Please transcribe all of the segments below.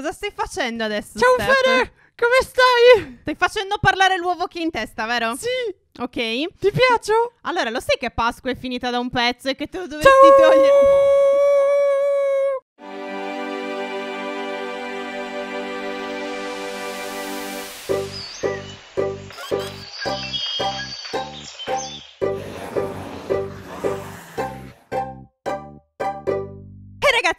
Cosa stai facendo adesso? Ciao Fede! Come stai? Stai facendo parlare l'uovo che in testa, vero? Sì! Ok. Ti piaccio? Allora, lo sai che Pasqua è finita da un pezzo e che te lo dovresti Ciao! togliere?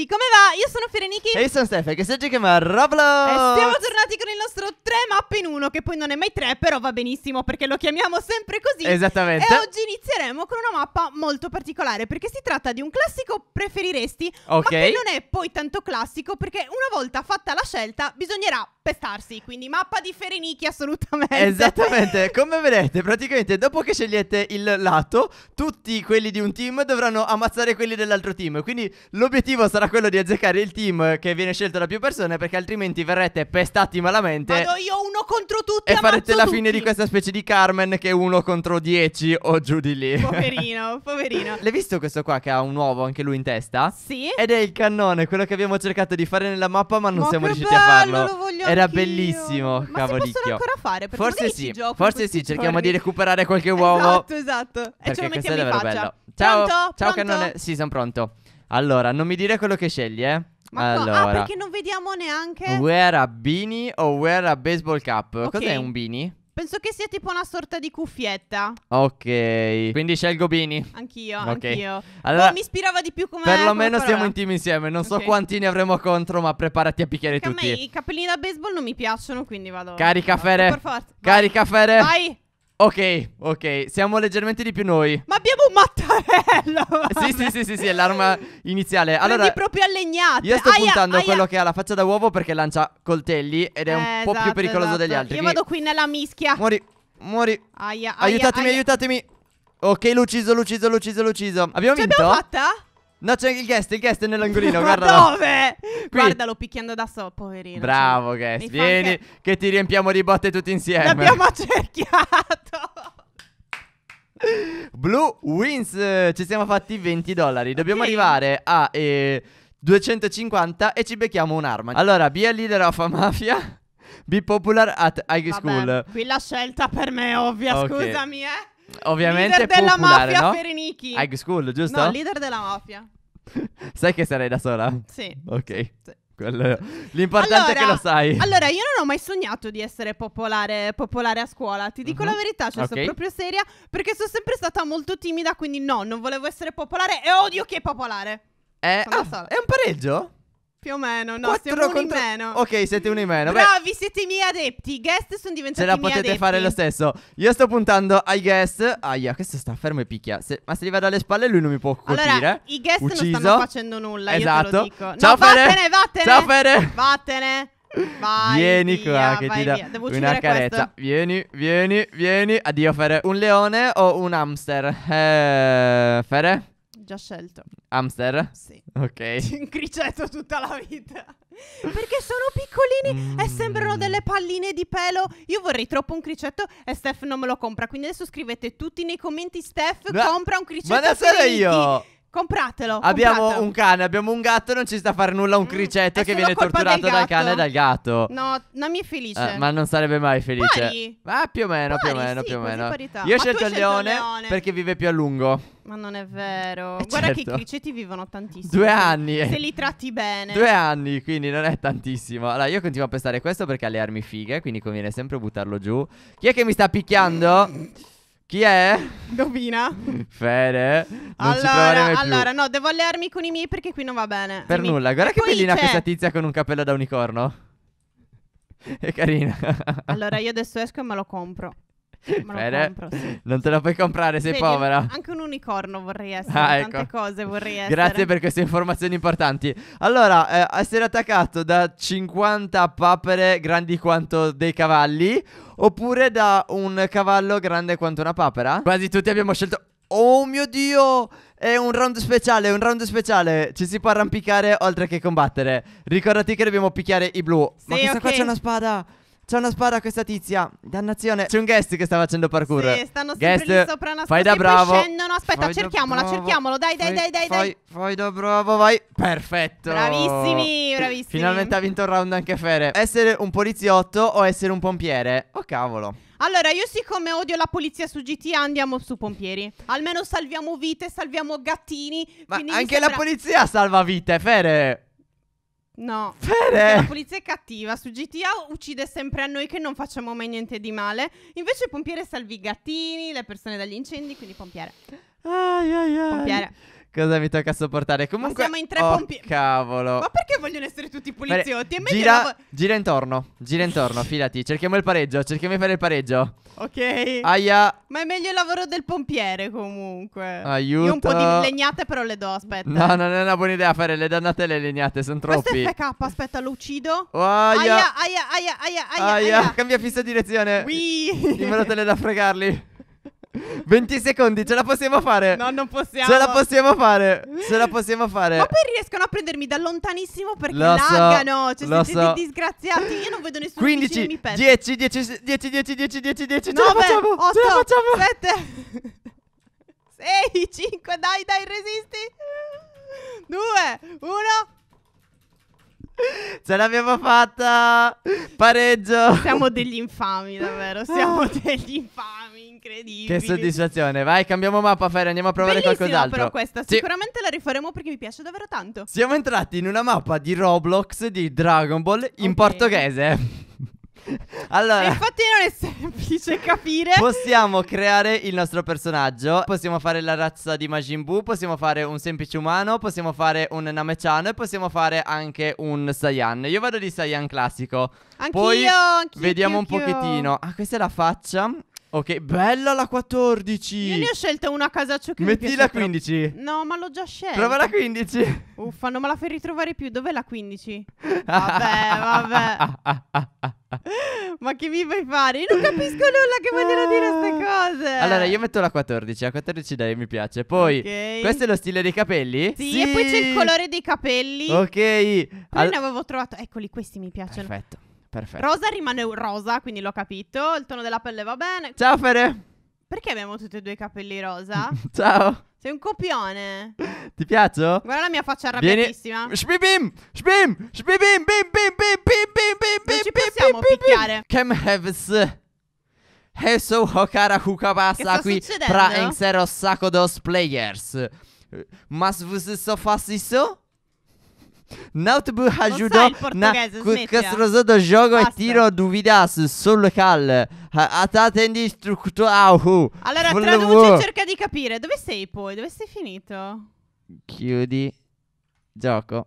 ragazzi, come va? Io sono Fereniki E io sono Stefan, che si chiama Roblox E siamo tornati con il nostro tre mappe in uno, che poi non è mai tre, però va benissimo perché lo chiamiamo sempre così. Esattamente. E oggi inizieremo con una mappa molto particolare perché si tratta di un classico preferiresti, okay. ma che non è poi tanto classico perché una volta fatta la scelta bisognerà pestarsi, quindi mappa di Ferenichi assolutamente. Esattamente, come vedete praticamente dopo che scegliete il lato, tutti quelli di un team dovranno ammazzare quelli dell'altro team, quindi l'obiettivo sarà quello di azzeccare il team che viene scelto da più persone perché altrimenti verrete pestati malamente. Vado io uno contro tutti. E farete la fine di questa specie di Carmen che è uno contro dieci o giù di lì. Poverino, poverino. L'hai visto questo qua che ha un uovo anche lui in testa? Sì. Ed è il cannone, quello che abbiamo cercato di fare nella mappa ma non ma siamo riusciti bello, a farlo. Lo voglio Era anch'io. bellissimo, ma cavolicchio. Ma ancora fare? forse sì, forse sì, cerchiamo di recuperare qualche uovo. Esatto, esatto. Perché e ce lo mettiamo in faccia. Bello. Ciao, pronto? ciao pronto? cannone. Sì, sono pronto. Allora, non mi dire quello che scegli, eh. Ma ah, allora, ah, perché non vediamo neanche. Where a Beanie o Where a Baseball Cup? Okay. Cos'è un Beanie? Penso che sia tipo una sorta di cuffietta. Ok, quindi scelgo beanie Anch'io, okay. anch'io. Allora, mi ispirava di più come Perlomeno come siamo intimi insieme, non okay. so quanti ne avremo contro, ma preparati a picchiare Perché tutti. A me i capellini da baseball non mi piacciono, quindi vado. Carica Fere. Carica Fere. Vai. Ok, ok, siamo leggermente di più noi. Ma abbiamo un mattarello! sì, sì, sì, sì, sì, è l'arma iniziale. Allora, Prendi proprio allegnato. Io sto aia, puntando aia. quello che ha la faccia da uovo perché lancia coltelli ed è eh, un po' esatto, più pericoloso esatto. degli altri. Io vado qui nella mischia. Muori, muori. Aia, aiutatemi, aiutatemi. Ok, l'ho ucciso, l'ho ucciso, l'ho ucciso, l'ho ucciso. Abbiamo Ce vinto? Ce l'abbiamo fatta? No, c'è il guest, il guest è nell'angolino, guarda. dove? Qui. Guardalo picchiando da sopra, poverino. Bravo, cioè. guest. Mi Vieni, anche... che ti riempiamo di botte tutti insieme. L'abbiamo accerchiato. Blue Wins, ci siamo fatti 20 dollari. Dobbiamo okay. arrivare a eh, 250 e ci becchiamo un'arma. Allora, be a leader of a mafia, be popular at high Vabbè, school. Qui la scelta per me è ovvia, okay. scusami, eh ovviamente leader della mafia no? Ferenichi. High school, giusto? No, leader della mafia. sai che sarei da sola? Sì. Ok. Sì. Quello... L'importante allora, è che lo sai. Allora, io non ho mai sognato di essere popolare, popolare a scuola. Ti dico uh-huh. la mhm. verità, cioè, okay. sono proprio seria. Perché sono sempre stata molto timida, quindi no, non volevo essere popolare e odio che è popolare. Eh, ah, è un pareggio? Più o meno, no, Quattro siamo contro... in meno. Ok, siete uno in meno. Bravi, siete i miei adepti. I guest sono diventati miei adepti. Ce la potete fare lo stesso. Io sto puntando ai guest. Aia, questo sta fermo e picchia. Se... Ma se gli vado alle spalle lui non mi può colpire. Allora, i guest Ucciso. non stanno facendo nulla, esatto. No, Ciao, Fere. Vattene, vattene. Ciao, Fere. Vattene. Vai vieni via, qua che ti dà una carezza. Questo. Vieni, vieni, vieni. Addio, Fere. Un leone o un hamster? Eh, Fere? già scelto. Hamster? Sì. Ok. Cincriceto tutta la vita. Perché sono piccolini mm. e sembrano mm. delle palline di pelo. Io vorrei troppo un cricetto e Steph non me lo compra. Quindi adesso scrivete tutti nei commenti: Steph no. compra un cricetto. Ma da sarei io! Compratelo. Abbiamo compratelo. un cane, abbiamo un gatto, non ci sta a fare nulla un criceto mm, che viene torturato dal cane e dal gatto. No, non mi è felice. Eh, ma non sarebbe mai felice. Ma Ah, più o meno, pari, più o meno, sì, più o meno. Io ho scelto il leone, leone, perché vive più a lungo. Ma non è vero. Eh, Guarda certo. che i certo. criceti vivono tantissimo. Due anni. Se li tratti bene. Due anni, quindi non è tantissimo. Allora, io continuo a pestare questo perché ha le armi fighe, quindi conviene sempre buttarlo giù. Chi è che mi sta picchiando? Chi è? Dovina. Fede. Non allora, allora, no, devo allearmi con i miei perché qui non va bene. Per nulla. Guarda che bellina c'è... questa tizia con un cappello da unicorno. È carina. allora, io adesso esco e me lo compro. Bene. Compro, sì. Non te la puoi comprare, sei Vedi, povera. Anche un unicorno vorrei essere, ah, ecco. tante cose vorrei essere. Grazie per queste informazioni importanti. Allora, eh, essere attaccato da 50 papere grandi quanto dei cavalli oppure da un cavallo grande quanto una papera? Quasi tutti abbiamo scelto Oh mio dio! È un round speciale, è un round speciale. Ci si può arrampicare oltre che combattere. Ricordati che dobbiamo picchiare i blu. Sì, Ma questa okay. qua c'è una spada. C'è una spada a questa tizia. Dannazione. C'è un guest che sta facendo parkour. Sì, stanno sempre guest, lì sopra una spada. Fai da bravo. Scendono. Aspetta, fai cerchiamola, cerchiamolo. Dai, dai, dai, dai, fai, dai. Fai da bravo, vai. Perfetto. Bravissimi, bravissimi. Finalmente ha vinto il round anche Fere. Essere un poliziotto o essere un pompiere? Oh cavolo. Allora, io siccome odio la polizia su GTA, andiamo su pompieri. Almeno salviamo vite, salviamo gattini. Ma anche sembra... la polizia salva vite, Fere. No, Fede. la polizia è cattiva. Su GTA uccide sempre a noi che non facciamo mai niente di male. Invece Pompiere salvi i gattini, le persone dagli incendi, quindi Pompiere. Ai, ai, ai. Pompiere. Cosa mi tocca sopportare? Comunque. Ma siamo in tre oh, pompi- Cavolo. Ma perché vogliono essere tutti poliziotti? Beh, gira, vo- gira intorno. Gira intorno, fidati. Cerchiamo il pareggio. Cerchiamo di fare il pareggio. Ok. Aia. Ma è meglio il lavoro del pompiere, comunque. Aiuto. Io un po' di legnate, però le do. Aspetta. No, non è una buona idea fare le dannate e le legnate. Sono troppi. Questo è FK. Aspetta, lo uccido. Oh, aia. Aia, aia, aia, aia, aia. aia. Cambia fissa direzione. Wii. le da fregarli. 20 secondi, ce la possiamo fare. No, non possiamo. Ce la possiamo fare. Ce la possiamo fare. Ma poi riescono a prendermi da lontanissimo perché lo laggano. So, cioè, siete so. disgraziati. Io non vedo nessuno 15, mi 10, 10, 10, 10, 10, 10, 10, 10. 9, ce la facciamo. 8, ce la facciamo. 7, 6, 5. Dai, dai, resisti. 2, 1. Ce l'abbiamo fatta! Pareggio! Siamo degli infami, davvero. Siamo degli infami, incredibili. Che soddisfazione. Vai, cambiamo mappa, Fer, andiamo a provare Bellissima qualcos'altro. però questa. Sì. Sicuramente la rifaremo perché mi piace davvero tanto. Siamo entrati in una mappa di Roblox di Dragon Ball in okay. portoghese. Allora, infatti non è semplice capire. Possiamo creare il nostro personaggio, possiamo fare la razza di Majin Buu, possiamo fare un semplice umano, possiamo fare un Namechan. e possiamo fare anche un Saiyan. Io vado di Saiyan classico. Anch'io, Poi anch'io, vediamo anch'io. un pochettino. Ah, questa è la faccia. Ok, bella la 14. Io ne ho scelta una a casaccio che Metti mi piace la troppo. 15. No, ma l'ho già scelta. Prova la 15. Uffa, non me la fai ritrovare più. Dov'è la 15? Vabbè, vabbè. ma che mi fai fare? Io non capisco nulla che vogliono dire queste cose. Allora, io metto la 14. La 14 dai, mi piace. Poi, Ok. questo è lo stile dei capelli? Sì, e poi c'è il colore dei capelli. Ok. Poi ne avevo trovato. Eccoli, questi mi piacciono. Perfetto. Perfetto. Rosa rimane rosa, quindi l'ho capito. Il tono della pelle va bene. Ciao Fede. Perché abbiamo tutti e due i capelli rosa? Ciao. Sei un copione. Ti piaccio? Guarda la mia faccia arrabbiatissima. Spibim! Spim! Spibim! Bim! Bim! Bim! Bim! Bim! Bim! Bim! Ci possiamo picchiare. Cam Heves. Heso Hokara Hukabasa qui tra Enseros Sakodos Players. Mas vus so fasiso? Nautbu Hajudo Na Kasrozodo gioco e Tiro Duvidas Sul Cal Atatendi distrutto Auhu Allora traduce e cerca di capire Dove sei poi? Dove sei finito? Chiudi Gioco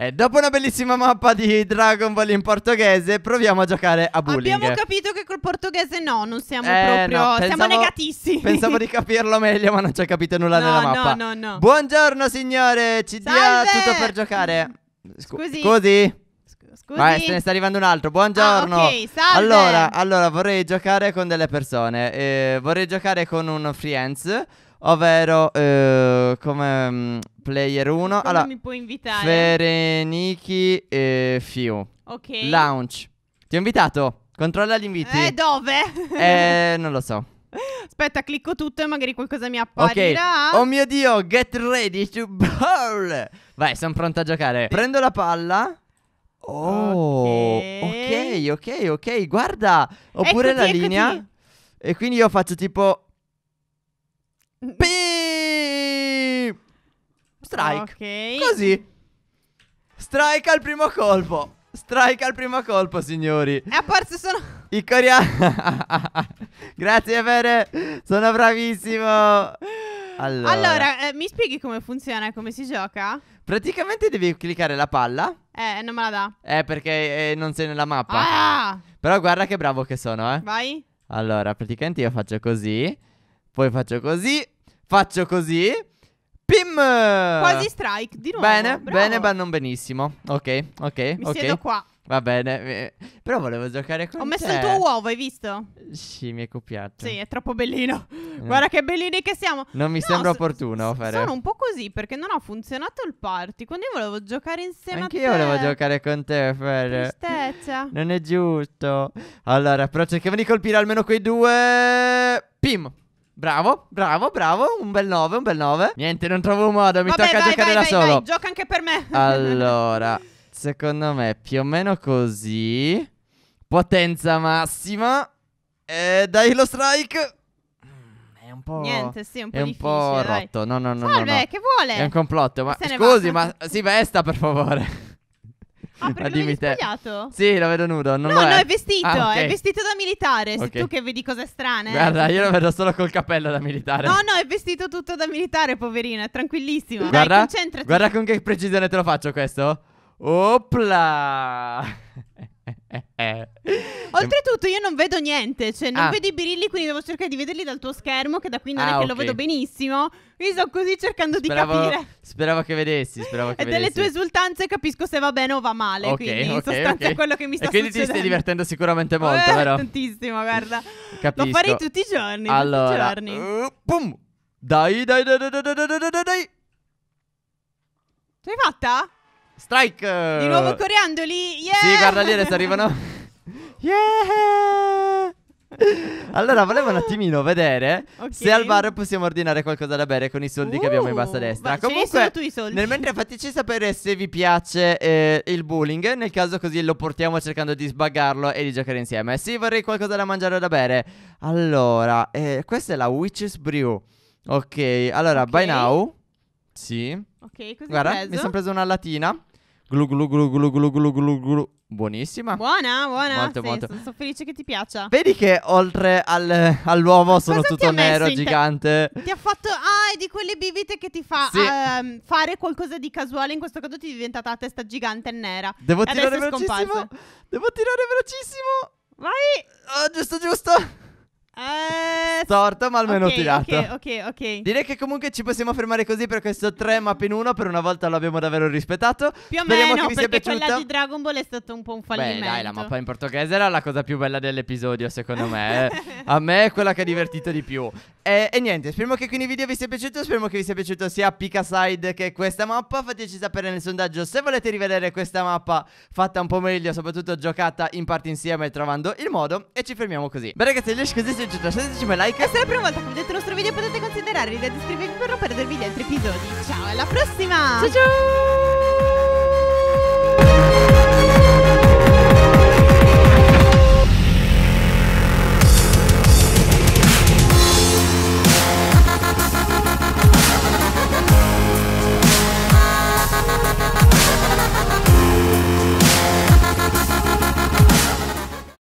e eh, dopo una bellissima mappa di Dragon Ball in portoghese, proviamo a giocare a bullying. Abbiamo capito che col portoghese no, non siamo eh, proprio. No, pensavo, siamo negatissimi. Pensavo di capirlo meglio, ma non ci ho capito nulla no, nella mappa. No, no, no. Buongiorno, signore. Ci dia tutto per giocare. Scu- scusi. Scusi. Scusi. Vai, se ne sta arrivando un altro. Buongiorno. Ah, ok, salve. Allora, allora, vorrei giocare con delle persone. Eh, vorrei giocare con un friends. Ovvero eh, come mm, player 1 Come Allora mi puoi invitare? Fereniki e Fiu ok. Lounge Ti ho invitato Controlla gli inviti Eh, dove? Eh, non lo so Aspetta, clicco tutto e magari qualcosa mi apparirà. Ok. Oh mio dio, get ready to bowl. Vai, sono pronto a giocare. Prendo la palla. Oh, ok, ok, ok. Guarda, oppure Eccoti, la eccoti. linea. E quindi io faccio tipo Beep! Strike. Ok. Così. Strike al primo colpo. Strike al primo colpo, signori. È apparso solo... I coreani... Grazie Fede, sono bravissimo. Allora, allora eh, mi spieghi come funziona e come si gioca? Praticamente devi cliccare la palla. Eh, non me la dà. Eh, perché eh, non sei nella mappa. Ah! Però guarda che bravo che sono, eh. Vai. Allora, praticamente io faccio così. Poi faccio così, faccio così. Pim! Quasi strike, di nuovo. Bene, bravo. bene, ma non benissimo. Ok, ok, Mi ok. siedo qua. Va bene, eh, però volevo giocare con te. Ho te. messo il tuo uovo, hai visto? Sì, mi hai copiato. Sì, è troppo bellino. Eh. Guarda che bellini che siamo. Non mi no, sembra opportuno fare. Sono un po' così perché non ha funzionato il party, quindi io volevo giocare insieme Anche a te. Anche io volevo giocare con te, Fer. Tristezza. Non è giusto. Allora, però cerchiamo di colpire almeno quei due. Pim. Bravo, bravo, bravo. Un bel 9, un bel 9. Niente, non trovo un modo. Mi Vabbè, tocca vai, giocare vai, da vai, solo. Vai, gioca anche per me. Allora, secondo me più o meno così. Potenza massima. E eh, dai lo strike. Mm, è un po'. Niente, sì, un po'. È un po' rotto. No, no, no. Salve, no, no. che vuole? È un complotto. Ma scusi, ma si vesta per favore. Ah, perché dimmi te. sbagliato? Sì, lo vedo nudo. no, no, è, è vestito. Ah, okay. È vestito da militare. Okay. Sei tu che vedi cose strane. Guarda, io lo vedo solo col cappello da militare. No, no, è vestito tutto da militare, poverino. È tranquillissimo. Guarda, Dai, concentrati. Guarda con che precisione te lo faccio questo. Opla. Oltretutto io non vedo niente, cioè non Ah. vedo i birilli, quindi devo cercare di vederli dal tuo schermo, che da qui non è Ah, che lo vedo benissimo. Quindi sto così cercando di capire. speravo che vedessi, speravo che E vedessi. delle tue esultanze capisco se va bene o va male, Ok, quindi in sostanza ok. è quello che mi sta E quindi ti stai divertendo sicuramente molto, Eh, vero? Tantissimo, guarda. Capisco. Lo farei tutti i giorni, tutti i Allora, giorni. eh, pum. Dai, dai, dai, dai, dai, dai, dai, dai, dai, dai. Ce l'hai fatta? Strike! Di nuovo coreandoli! Yeah! Sì, guarda lì adesso arrivano. yeah! Allora, volevo un attimino vedere okay. se al bar possiamo ordinare qualcosa da bere con i soldi uh, che abbiamo in basso a uh, destra. Comunque, nel mentre fateci sapere se vi piace eh, il bowling. Nel caso così lo portiamo cercando di sbaggarlo e di giocare insieme. Sì, vorrei qualcosa da mangiare o da bere. Allora, eh, questa è la Witch's Brew. Ok, allora, okay. by now. Sì. Ok, così Guarda, mi sono preso una latina. Glu glu glu glu glu glu glu glu. Buonissima. Buona, buona. Molto, sì, molto. Sono, sono felice che ti piaccia. Vedi che oltre al, all'uovo sono Cosa tutto nero, te- gigante. Ti ha fatto. Ah, è di quelle bibite che ti fa sì. uh, fare qualcosa di casuale. In questo caso ti è diventata testa gigante e nera. Devo e tirare velocissimo. Devo tirare velocissimo. Vai. Oh, giusto, giusto. Eh, ma almeno okay, tirata. Ok, ok, ok. Direi che comunque ci possiamo fermare così per questo 3 map in 1. Per una volta l'abbiamo davvero rispettato. Più o Speriamo meno, che vi sia perché piaciuta. quella di Dragon Ball è stato un po' un fallimento. Beh, dai, la mappa in portoghese era la cosa più bella dell'episodio, secondo me. Eh. A me è quella che ha divertito di più. E, e, niente, speriamo che quindi il video vi sia piaciuto. Speriamo che vi sia piaciuto sia Side che questa mappa. Fateci sapere nel sondaggio se volete rivedere questa mappa fatta un po' meglio, soprattutto giocata in parte insieme trovando il modo. E ci fermiamo così. Beh, ragazzi, le così si piaciuta, se me like. E se è la prima volta che vedete il nostro video potete considerare di iscrivervi per non perdervi gli altri episodi. Ciao, alla prossima! Ciao ciao!